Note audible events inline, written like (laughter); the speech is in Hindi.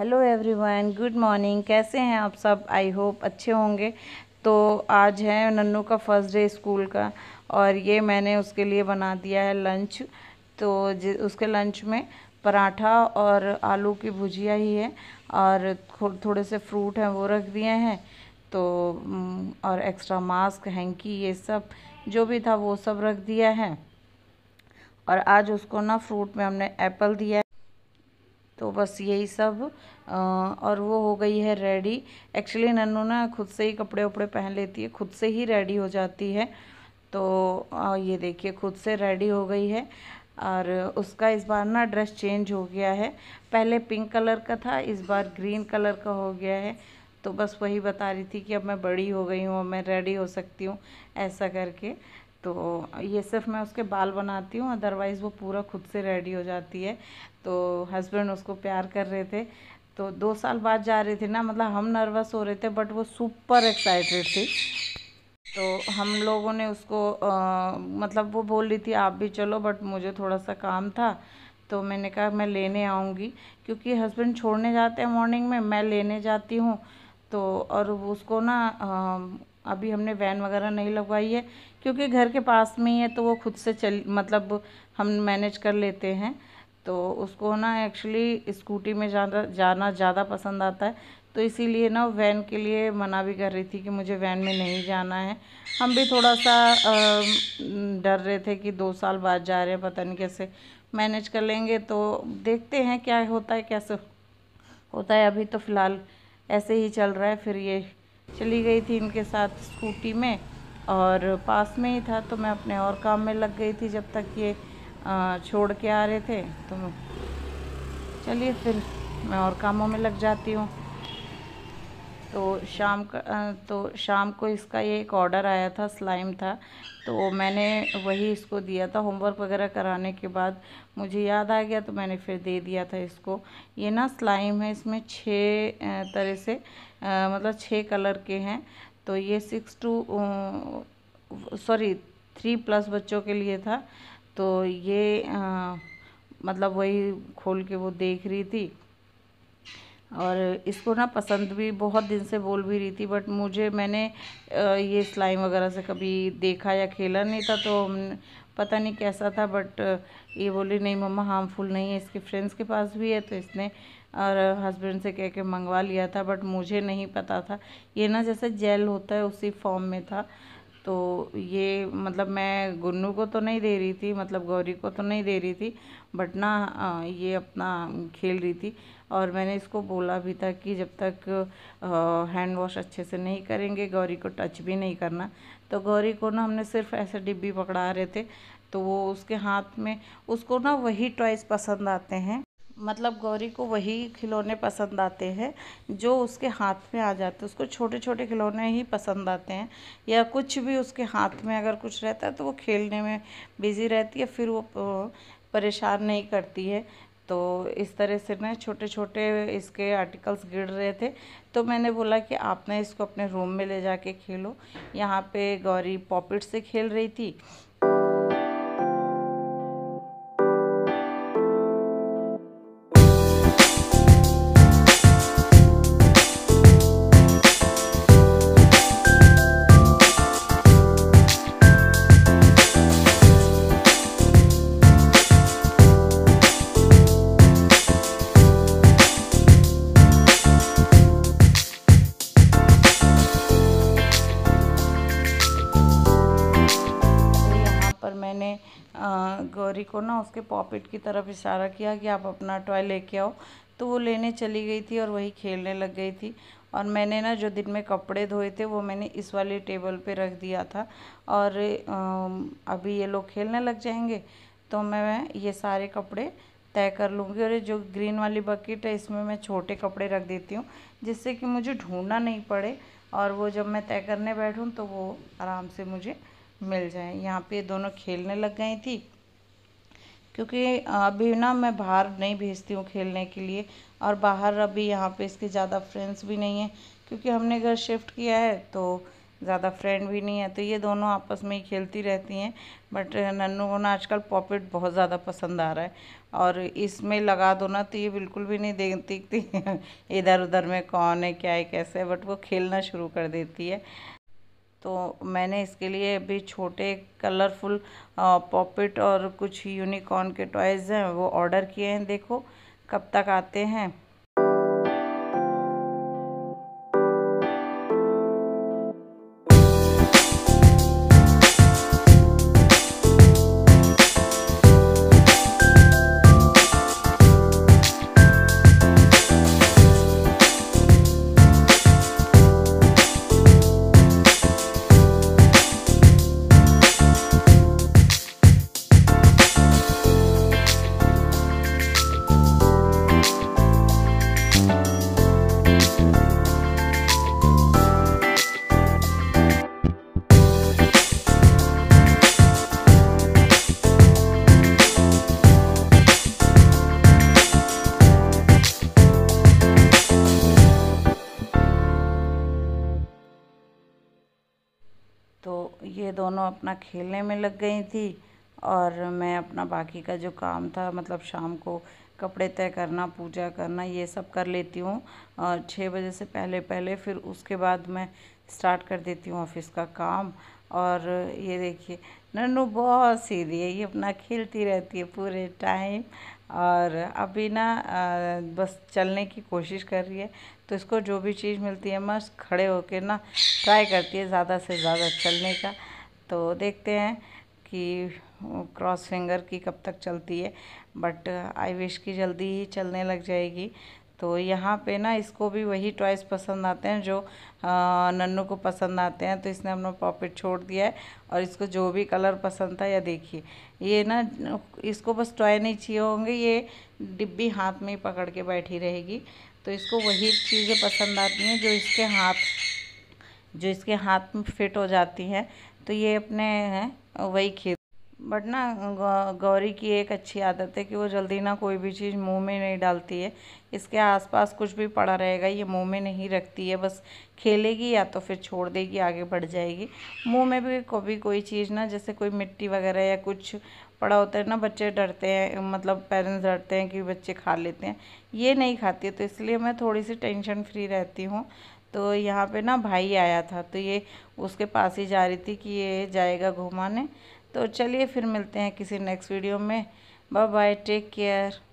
हेलो एवरीवन गुड मॉर्निंग कैसे हैं आप सब आई होप अच्छे होंगे तो आज है नन्नू का फर्स्ट डे स्कूल का और ये मैंने उसके लिए बना दिया है लंच तो उसके लंच में पराठा और आलू की भुजिया ही है और थोड़े से फ्रूट हैं वो रख दिए हैं तो और एक्स्ट्रा मास्क हैंकी ये सब जो भी था वो सब रख दिया है और आज उसको ना फ्रूट में हमने एप्पल दिया है तो बस यही सब और वो हो गई है रेडी एक्चुअली नन्नू ना खुद से ही कपड़े उपड़े पहन लेती है खुद से ही रेडी हो जाती है तो ये देखिए खुद से रेडी हो गई है और उसका इस बार ना ड्रेस चेंज हो गया है पहले पिंक कलर का था इस बार ग्रीन कलर का हो गया है तो बस वही बता रही थी कि अब मैं बड़ी हो गई हूँ मैं रेडी हो सकती हूँ ऐसा करके तो ये सिर्फ मैं उसके बाल बनाती हूँ अदरवाइज़ वो पूरा खुद से रेडी हो जाती है तो हस्बैंड उसको प्यार कर रहे थे तो दो साल बाद जा रहे थे ना मतलब हम नर्वस हो रहे थे बट वो सुपर एक्साइटेड थी तो हम लोगों ने उसको आ, मतलब वो बोल रही थी आप भी चलो बट मुझे थोड़ा सा काम था तो मैंने कहा मैं लेने आऊँगी क्योंकि हस्बैंड छोड़ने जाते हैं मॉर्निंग में मैं लेने जाती हूँ तो और उसको ना आ, अभी हमने वैन वगैरह नहीं लगवाई है क्योंकि घर के पास में ही है तो वो खुद से चल मतलब हम मैनेज कर लेते हैं तो उसको ना एक्चुअली स्कूटी में जाना जाना ज़्यादा पसंद आता है तो इसीलिए ना वैन के लिए मना भी कर रही थी कि मुझे वैन में नहीं जाना है हम भी थोड़ा सा डर रहे थे कि दो साल बाद जा रहे हैं पता नहीं कैसे मैनेज कर लेंगे तो देखते हैं क्या होता है कैसे होता है अभी तो फ़िलहाल ऐसे ही चल रहा है फिर ये चली गई थी इनके साथ स्कूटी में और पास में ही था तो मैं अपने और काम में लग गई थी जब तक ये छोड़ के आ रहे थे तो चलिए फिर मैं और कामों में लग जाती हूँ तो शाम का तो शाम को इसका ये एक ऑर्डर आया था स्लाइम था तो मैंने वही इसको दिया था होमवर्क वगैरह कराने के बाद मुझे याद आ गया तो मैंने फिर दे दिया था इसको ये ना स्लाइम है इसमें छः तरह से आ, मतलब छः कलर के हैं तो ये six two sorry three plus बच्चों के लिए था तो ये आ, मतलब वही खोल के वो देख रही थी और इसको ना पसंद भी बहुत दिन से बोल भी रही थी बट मुझे मैंने ये स्लाइम वगैरह से कभी देखा या खेला नहीं था तो पता नहीं कैसा था बट ये बोली नहीं मम्मा हार्मफुल नहीं है इसके फ्रेंड्स के पास भी है तो इसने और हस्बैंड से कह के मंगवा लिया था बट मुझे नहीं पता था ये ना जैसे जेल होता है उसी फॉर्म में था तो ये मतलब मैं गुन्नू को तो नहीं दे रही थी मतलब गौरी को तो नहीं दे रही थी बट ना ये अपना खेल रही थी और मैंने इसको बोला भी था कि जब तक हैंड वॉश अच्छे से नहीं करेंगे गौरी को टच भी नहीं करना तो गौरी को ना हमने सिर्फ ऐसे डिब्बी पकड़ा रहे थे तो वो उसके हाथ में उसको ना वही टॉयज़ पसंद आते हैं मतलब गौरी को वही खिलौने पसंद आते हैं जो उसके हाथ में आ जाते हैं उसको छोटे छोटे खिलौने ही पसंद आते हैं या कुछ भी उसके हाथ में अगर कुछ रहता है तो वो खेलने में बिज़ी रहती है फिर वो परेशान नहीं करती है तो इस तरह से ना छोटे छोटे इसके आर्टिकल्स गिर रहे थे तो मैंने बोला कि आपने इसको अपने रूम में ले जाके खेलो यहाँ पे गौरी पॉपिट से खेल रही थी पर मैंने गौरी को ना उसके पॉपिट की तरफ इशारा किया कि आप अपना टॉय लेके आओ तो वो लेने चली गई थी और वही खेलने लग गई थी और मैंने ना जो दिन में कपड़े धोए थे वो मैंने इस वाले टेबल पे रख दिया था और अभी ये लोग खेलने लग जाएंगे तो मैं ये सारे कपड़े तय कर लूँगी और ये जो ग्रीन वाली बकेट है इसमें मैं छोटे कपड़े रख देती हूँ जिससे कि मुझे ढूंढना नहीं पड़े और वो जब मैं तय करने बैठूँ तो वो आराम से मुझे मिल जाए यहाँ पे दोनों खेलने लग गई थी क्योंकि अभी ना मैं बाहर नहीं भेजती हूँ खेलने के लिए और बाहर अभी यहाँ पे इसके ज़्यादा फ्रेंड्स भी नहीं हैं क्योंकि हमने घर शिफ्ट किया है तो ज़्यादा फ्रेंड भी नहीं है तो ये दोनों आपस में ही खेलती रहती हैं बट नन्नू को ना आजकल पॉपेट बहुत ज़्यादा पसंद आ रहा है और इसमें लगा दो ना तो ये बिल्कुल भी नहीं देखती दिखती (laughs) इधर उधर में कौन है क्या है कैसे है बट वो खेलना शुरू कर देती है तो मैंने इसके लिए अभी छोटे कलरफुल पॉपिट और कुछ यूनिकॉर्न के टॉयज़ हैं वो ऑर्डर किए हैं देखो कब तक आते हैं तो ये दोनों अपना खेलने में लग गई थी और मैं अपना बाकी का जो काम था मतलब शाम को कपड़े तय करना पूजा करना ये सब कर लेती हूँ और छः बजे से पहले पहले फिर उसके बाद मैं स्टार्ट कर देती हूँ ऑफिस का काम और ये देखिए नन्नू बहुत सीधी है ये अपना खेलती रहती है पूरे टाइम और अभी ना बस चलने की कोशिश कर रही है तो इसको जो भी चीज़ मिलती है मस्त खड़े होकर ना ट्राई करती है ज़्यादा से ज़्यादा चलने का तो देखते हैं कि क्रॉस फिंगर की कब तक चलती है बट आई विश की जल्दी ही चलने लग जाएगी तो यहाँ पे ना इसको भी वही टॉयस पसंद आते हैं जो uh, नन्नू को पसंद आते हैं तो इसने अपना पॉपेट छोड़ दिया है और इसको जो भी कलर पसंद था या देखिए ये ना इसको बस टॉय नहीं चाहिए होंगे ये डिब्बी हाथ में ही पकड़ के बैठी रहेगी तो इसको वही चीज़ें पसंद आती हैं जो इसके हाथ जो इसके हाथ में फिट हो जाती हैं तो ये अपने हैं वही खेल बट ना गौरी की एक अच्छी आदत है कि वो जल्दी ना कोई भी चीज़ मुंह में नहीं डालती है इसके आसपास कुछ भी पड़ा रहेगा ये मुंह में नहीं रखती है बस खेलेगी या तो फिर छोड़ देगी आगे बढ़ जाएगी मुंह में भी कभी कोई चीज़ ना जैसे कोई मिट्टी वगैरह या कुछ पड़ा होता है ना बच्चे डरते हैं मतलब पेरेंट्स डरते हैं कि बच्चे खा लेते हैं ये नहीं खाती है तो इसलिए मैं थोड़ी सी टेंशन फ्री रहती हूँ तो यहाँ पे ना भाई आया था तो ये उसके पास ही जा रही थी कि ये जाएगा घुमाने तो चलिए फिर मिलते हैं किसी नेक्स्ट वीडियो में बाय बाय टेक केयर